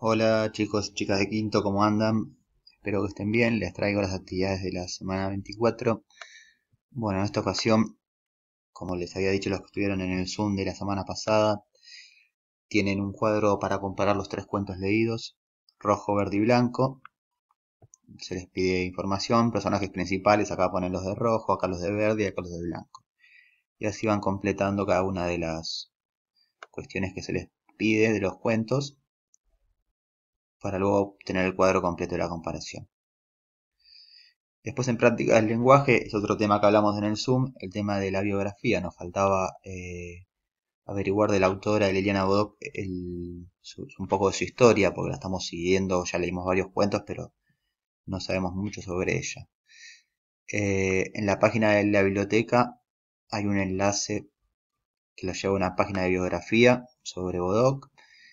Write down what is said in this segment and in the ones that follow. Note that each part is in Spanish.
Hola chicos, chicas de quinto, ¿cómo andan? Espero que estén bien, les traigo las actividades de la semana 24. Bueno, en esta ocasión, como les había dicho los que estuvieron en el Zoom de la semana pasada, tienen un cuadro para comparar los tres cuentos leídos, rojo, verde y blanco. Se les pide información, personajes principales, acá ponen los de rojo, acá los de verde y acá los de blanco. Y así van completando cada una de las cuestiones que se les pide de los cuentos para luego obtener el cuadro completo de la comparación. Después en práctica del lenguaje, es otro tema que hablamos en el Zoom, el tema de la biografía. Nos faltaba eh, averiguar de la autora de Liliana Bodoc un poco de su historia, porque la estamos siguiendo, ya leímos varios cuentos, pero no sabemos mucho sobre ella. Eh, en la página de la biblioteca hay un enlace que lo lleva a una página de biografía sobre Bodoc,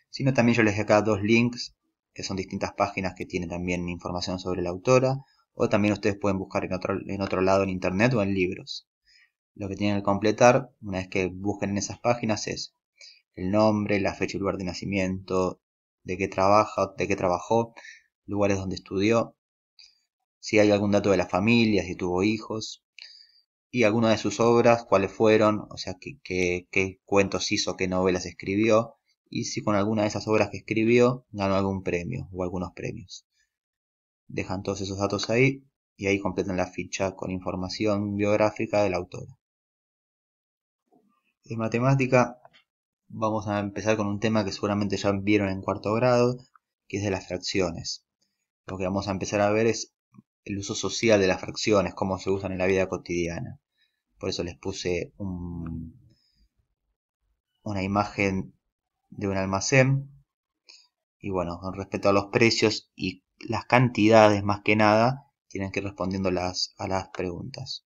sino también yo les dejé acá dos links que son distintas páginas que tienen también información sobre la autora, o también ustedes pueden buscar en otro, en otro lado en internet o en libros. Lo que tienen que completar, una vez que busquen en esas páginas, es el nombre, la fecha y lugar de nacimiento, de qué trabaja, de qué trabajó, lugares donde estudió, si hay algún dato de la familia, si tuvo hijos, y alguna de sus obras, cuáles fueron, o sea, qué cuentos hizo, qué novelas escribió, y si con alguna de esas obras que escribió ganó algún premio o algunos premios. Dejan todos esos datos ahí y ahí completan la ficha con información biográfica del autor. En matemática vamos a empezar con un tema que seguramente ya vieron en cuarto grado, que es de las fracciones. Lo que vamos a empezar a ver es el uso social de las fracciones, cómo se usan en la vida cotidiana. Por eso les puse un, una imagen de un almacén. Y bueno, con respecto a los precios y las cantidades más que nada, tienen que ir respondiendo las, a las preguntas.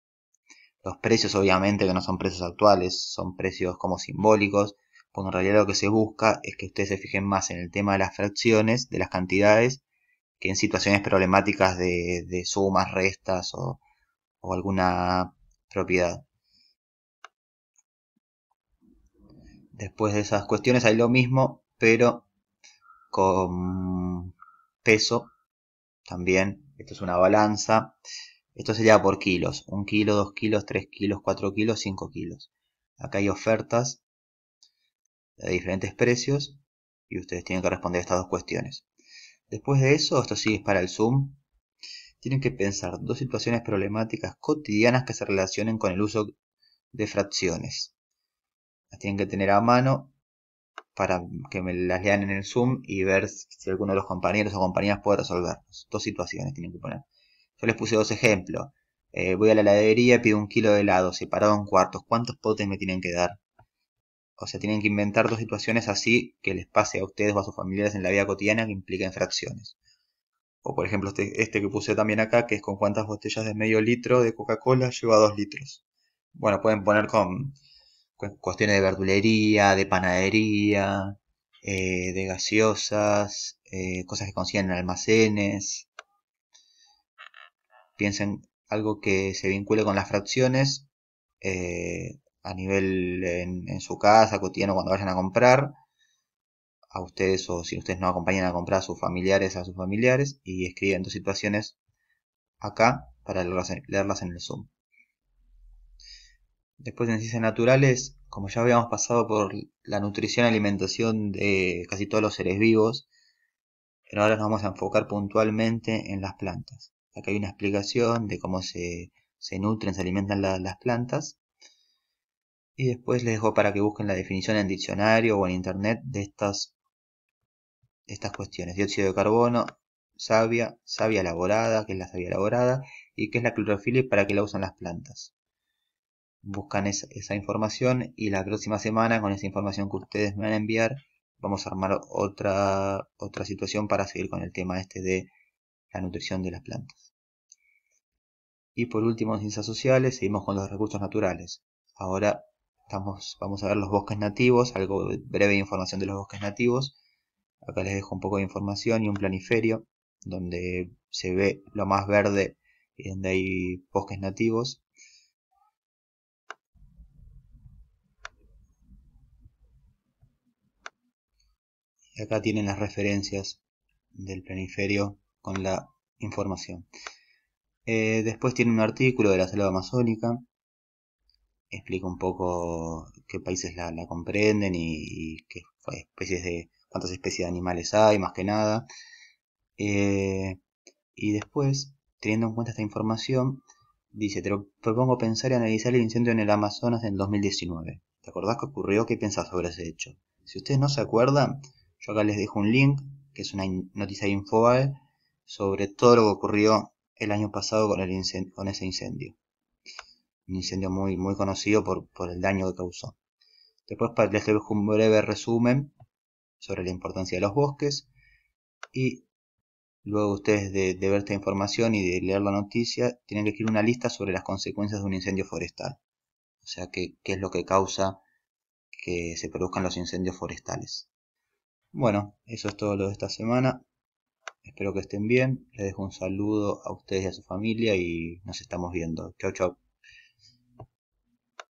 Los precios obviamente que no son precios actuales, son precios como simbólicos, porque en realidad lo que se busca es que ustedes se fijen más en el tema de las fracciones, de las cantidades, que en situaciones problemáticas de, de sumas, restas o alguna propiedad. después de esas cuestiones hay lo mismo, pero con peso también. Esto es una balanza. Esto sería por kilos. Un kilo, dos kilos, tres kilos, cuatro kilos, cinco kilos. Acá hay ofertas de diferentes precios y ustedes tienen que responder estas dos cuestiones. Después de eso, esto sí es para el Zoom. Tienen que pensar dos situaciones problemáticas cotidianas que se relacionen con el uso de fracciones las tienen que tener a mano para que me las lean en el Zoom y ver si alguno de los compañeros o compañeras puede resolverlos. Dos situaciones tienen que poner. Yo les puse dos ejemplos. Eh, voy a la heladería, pido un kilo de helado, separado en cuartos. ¿Cuántos potes me tienen que dar? O sea, tienen que inventar dos situaciones así que les pase a ustedes o a sus familiares en la vida cotidiana que impliquen fracciones. O por ejemplo este, este que puse también acá, que es con cuántas botellas de medio litro de Coca-Cola lleva dos litros. Bueno, pueden poner con cuestiones de verdulería, de panadería, eh, de gaseosas, eh, cosas que consiguen en almacenes. Piensen algo que se vincule con las fracciones eh, a nivel en, su casa, cotidiano, cuando vayan a comprar. A ustedes o si ustedes no acompañan a comprar a sus familiares, a sus familiares. Y escriben dos situaciones acá para leerlas en el Zoom. Después en ciencias naturales, como ya habíamos pasado por la nutrición y alimentación de casi todos los seres vivos, pero ahora nos vamos a enfocar puntualmente en las plantas. Acá hay una explicación de cómo se, nutren, se alimentan las plantas. Y después les dejo para que busquen la definición en diccionario o en internet de estas, estas cuestiones. Dióxido de carbono, savia, savia elaborada, que es la savia elaborada, y qué es la clorofila para que la usan las plantas buscan esa información y la próxima semana con esa información que ustedes me van a enviar vamos a armar otra, otra situación para seguir con el tema este de la nutrición de las plantas. Y por último, en ciencias sociales, seguimos con los recursos naturales. Ahora estamos, vamos a ver los bosques nativos, algo breve información de los bosques nativos. Acá les dejo un poco de información y un planiferio donde se ve lo más verde y donde hay bosques nativos. acá tienen las referencias del planiferio con la información. Eh, después tiene un artículo de la selva amazónica. Explica un poco qué países la, comprenden y, qué especies de cuántas especies de animales hay, más que nada. Eh, y después, teniendo en cuenta esta información, dice, te propongo pensar y analizar el incendio en el Amazonas en 2019. ¿Te acordás qué ocurrió? ¿Qué pensás sobre ese hecho? Si ustedes no se acuerdan, yo acá les dejo un link, que es una noticia de Infobae, sobre todo lo que ocurrió el año pasado con, ese incendio. Un incendio muy, muy conocido por, el daño que causó. Después les dejo un breve resumen sobre la importancia de los bosques y luego ustedes de, ver esta información y de leer la noticia tienen que escribir una lista sobre las consecuencias de un incendio forestal. O sea, qué es lo que causa que se produzcan los incendios forestales. Bueno, eso es todo lo de esta semana. Espero que estén bien. Les dejo un saludo a ustedes y a su familia y nos estamos viendo. Chau, chau.